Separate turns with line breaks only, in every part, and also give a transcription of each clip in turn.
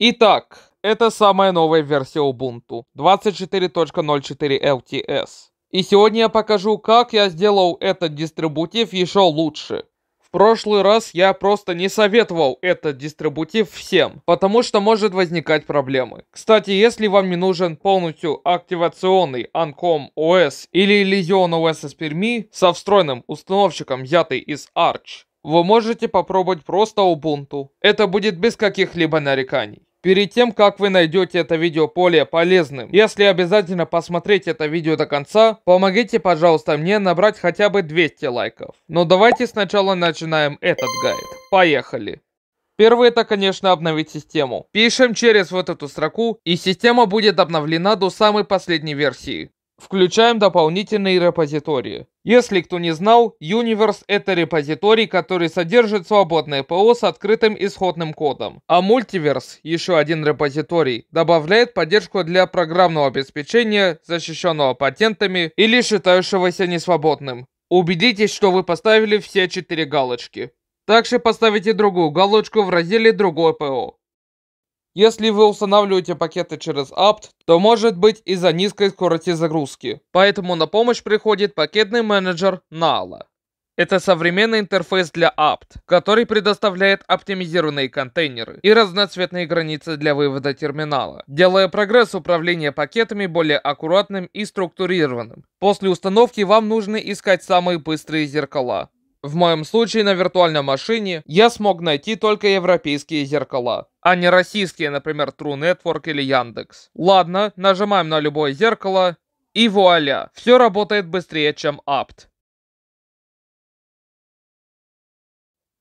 Итак, это самая новая версия Ubuntu 24.04 LTS. И сегодня я покажу, как я сделал этот дистрибутив еще лучше. В прошлый раз я просто не советовал этот дистрибутив всем, потому что может возникать проблемы. Кстати, если вам не нужен полностью активационный Ancom OS или Legion OS из со встроенным установщиком, взятый из Arch, вы можете попробовать просто Ubuntu. Это будет без каких-либо нареканий перед тем, как вы найдете это видео более полезным. Если обязательно посмотреть это видео до конца, помогите, пожалуйста, мне набрать хотя бы 200 лайков. Но давайте сначала начинаем этот гайд. Поехали! Первое это, конечно, обновить систему. Пишем через вот эту строку, и система будет обновлена до самой последней версии. Включаем дополнительные репозитории. Если кто не знал, Universe — это репозиторий, который содержит свободное ПО с открытым исходным кодом. А Multiverse, еще один репозиторий, добавляет поддержку для программного обеспечения, защищенного патентами или считающегося несвободным. Убедитесь, что вы поставили все четыре галочки. Также поставите другую галочку в разделе «Другое ПО». Если вы устанавливаете пакеты через apt, то может быть из-за низкой скорости загрузки. Поэтому на помощь приходит пакетный менеджер Nala. Это современный интерфейс для apt, который предоставляет оптимизированные контейнеры и разноцветные границы для вывода терминала, делая прогресс управления пакетами более аккуратным и структурированным. После установки вам нужно искать самые быстрые зеркала, в моем случае на виртуальной машине я смог найти только европейские зеркала, а не российские, например, True Network или Яндекс. Ладно, нажимаем на любое зеркало и вуаля, все работает быстрее, чем apt.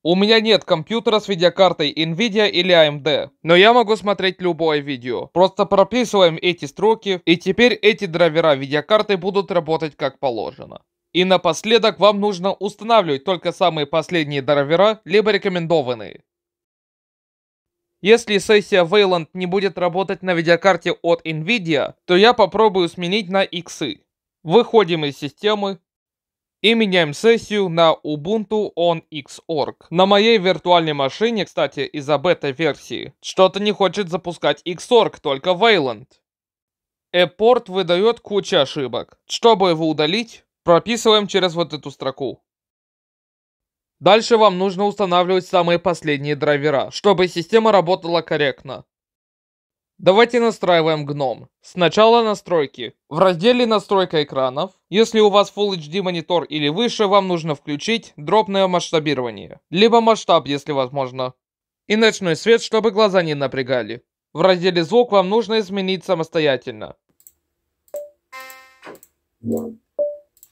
У меня нет компьютера с видеокартой NVIDIA или AMD, но я могу смотреть любое видео. Просто прописываем эти строки, и теперь эти драйвера видеокарты будут работать как положено. И напоследок вам нужно устанавливать только самые последние драйвера, либо рекомендованные. Если сессия Wayland не будет работать на видеокарте от NVIDIA, то я попробую сменить на X. Выходим из системы и меняем сессию на Ubuntu on Xorg. На моей виртуальной машине, кстати, из-за бета-версии, что-то не хочет запускать Xorg, только Wayland. Эпорт выдает кучу ошибок. Чтобы его удалить, Прописываем через вот эту строку. Дальше вам нужно устанавливать самые последние драйвера, чтобы система работала корректно. Давайте настраиваем гном. Сначала настройки. В разделе настройка экранов, если у вас Full HD монитор или выше, вам нужно включить дробное масштабирование, либо масштаб, если возможно, и ночной свет, чтобы глаза не напрягали. В разделе звук вам нужно изменить самостоятельно. Yeah.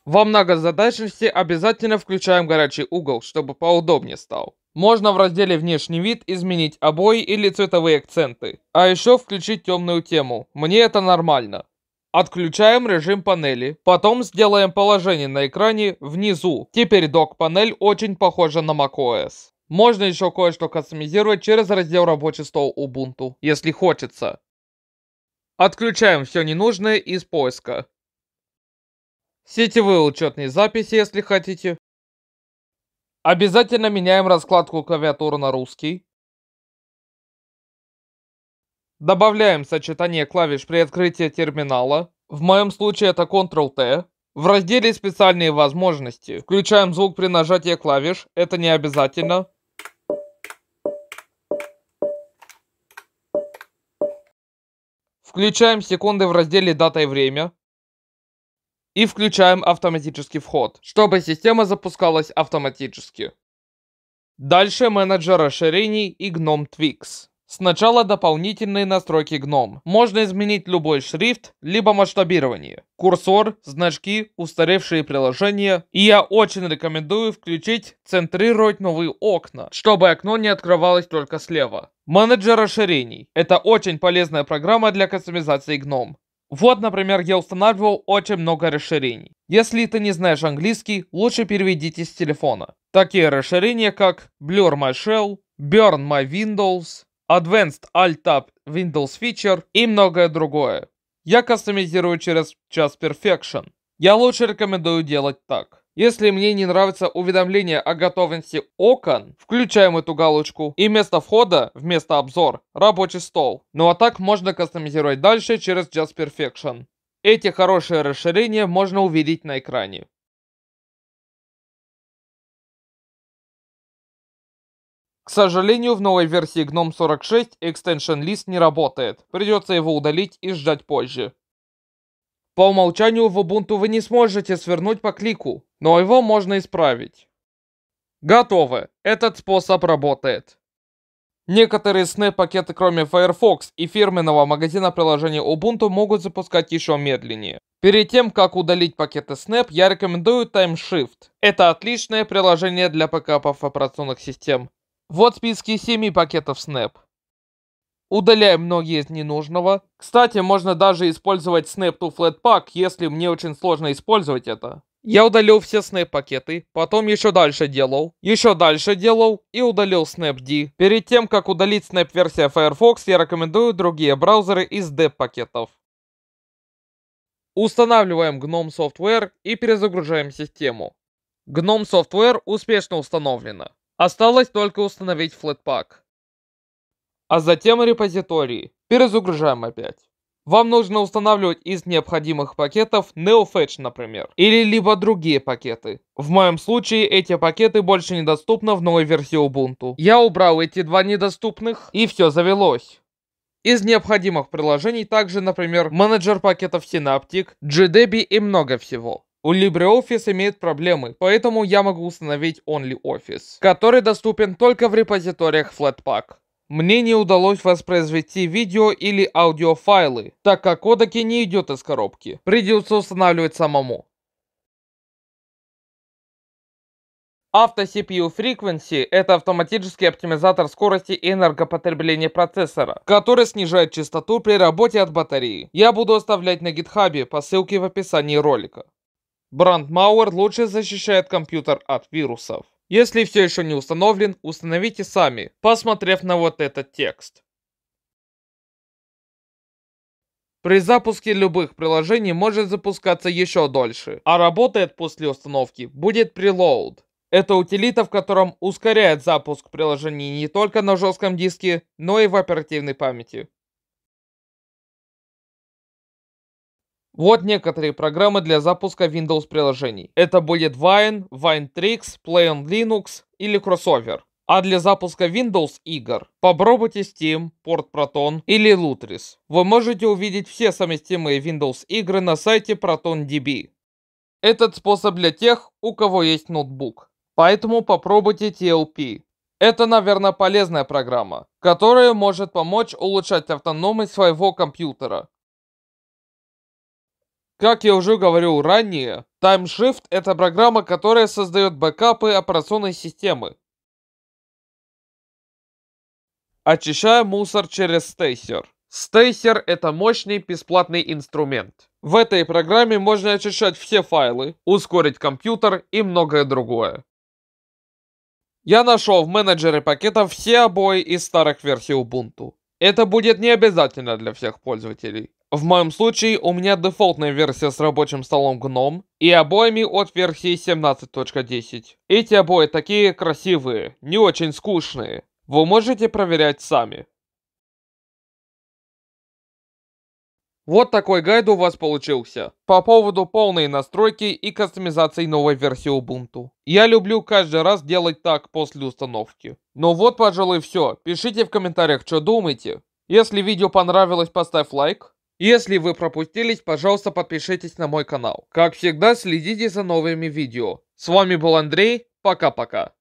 Во многозадачности обязательно включаем горячий угол, чтобы поудобнее стал. Можно в разделе «Внешний вид» изменить обои или цветовые акценты. А еще включить темную тему. Мне это нормально. Отключаем режим панели. Потом сделаем положение на экране внизу. Теперь док-панель очень похожа на macOS. Можно еще кое-что кастомизировать через раздел «Рабочий стол Ubuntu», если хочется. Отключаем все ненужное из поиска. Сетевые учетные записи, если хотите. Обязательно меняем раскладку клавиатуры на русский. Добавляем сочетание клавиш при открытии терминала. В моем случае это Ctrl-T. В разделе «Специальные возможности» включаем звук при нажатии клавиш, это не обязательно. Включаем секунды в разделе «Дата и время» и включаем автоматический вход, чтобы система запускалась автоматически. Дальше менеджер расширений и Gnome Twix. Сначала дополнительные настройки Gnome. Можно изменить любой шрифт, либо масштабирование. Курсор, значки, устаревшие приложения. И я очень рекомендую включить «Центрировать новые окна», чтобы окно не открывалось только слева. Менеджер расширений. Это очень полезная программа для кастомизации Gnome. Вот, например, я устанавливал очень много расширений. Если ты не знаешь английский, лучше переведите с телефона. Такие расширения как Blur My Shell, Burn My Windows, Advanced Alt Tab Windows Feature и многое другое. Я кастомизирую через Just Perfection. Я лучше рекомендую делать так. Если мне не нравится уведомление о готовности окон, включаем эту галочку. И место входа вместо обзор – рабочий стол. Ну а так можно кастомизировать дальше через Just Perfection. Эти хорошие расширения можно увидеть на экране. К сожалению, в новой версии GNOME 46 Extension List не работает. Придется его удалить и ждать позже. По умолчанию в Ubuntu вы не сможете свернуть по клику, но его можно исправить. Готово. Этот способ работает. Некоторые снэп пакеты кроме Firefox и фирменного магазина приложений Ubuntu, могут запускать еще медленнее. Перед тем, как удалить пакеты Snap, я рекомендую TimeShift. Это отличное приложение для пакапов операционных систем. Вот списки 7 пакетов Snap. Удаляю многие из ненужного. Кстати, можно даже использовать Snap to Flatpak, если мне очень сложно использовать это. Я удалил все Snap-пакеты, потом еще дальше делал, еще дальше делал и удалил SnapD. Перед тем, как удалить Snap-версия Firefox, я рекомендую другие браузеры из деп пакетов Устанавливаем GNOME Software и перезагружаем систему. GNOME Software успешно установлено. Осталось только установить Flatpak а затем репозитории. Перезагружаем опять. Вам нужно устанавливать из необходимых пакетов NeoFetch, например, или либо другие пакеты. В моем случае эти пакеты больше недоступны в новой версии Ubuntu. Я убрал эти два недоступных, и все завелось. Из необходимых приложений также, например, менеджер пакетов Synaptic, GDB и много всего. У LibreOffice имеет проблемы, поэтому я могу установить OnlyOffice, который доступен только в репозиториях Flatpak. Мне не удалось воспроизвести видео или аудиофайлы, так как кодеки не идет из коробки. Придется устанавливать самому. Auto CPU Frequency – это автоматический оптимизатор скорости и энергопотребления процессора, который снижает частоту при работе от батареи. Я буду оставлять на гитхабе по ссылке в описании ролика. Бранд Мауэр лучше защищает компьютер от вирусов. Если все еще не установлен, установите сами, посмотрев на вот этот текст. При запуске любых приложений может запускаться еще дольше, а работает после установки будет preload. Это утилита, в котором ускоряет запуск приложений не только на жестком диске, но и в оперативной памяти. Вот некоторые программы для запуска Windows приложений. Это будет Wine, WineTrix, Play on Linux или Crossover. А для запуска Windows игр попробуйте Steam, Port Proton или Lutris. Вы можете увидеть все совместимые Windows игры на сайте ProtonDB. Этот способ для тех, у кого есть ноутбук. Поэтому попробуйте TLP. Это, наверное, полезная программа, которая может помочь улучшать автономность своего компьютера, как я уже говорил ранее, TimeShift — это программа, которая создает бэкапы операционной системы. Очищая мусор через стейсер. Стейсер — это мощный бесплатный инструмент. В этой программе можно очищать все файлы, ускорить компьютер и многое другое. Я нашел в менеджере пакетов все обои из старых версий Ubuntu. Это будет не обязательно для всех пользователей. В моем случае у меня дефолтная версия с рабочим столом GNOME и обоями от версии 17.10. Эти обои такие красивые, не очень скучные. Вы можете проверять сами. Вот такой гайд у вас получился. По поводу полной настройки и кастомизации новой версии Ubuntu. Я люблю каждый раз делать так после установки. Ну вот, пожалуй, все. Пишите в комментариях, что думаете. Если видео понравилось, поставь лайк. Если вы пропустились, пожалуйста, подпишитесь на мой канал. Как всегда, следите за новыми видео. С вами был Андрей, пока-пока.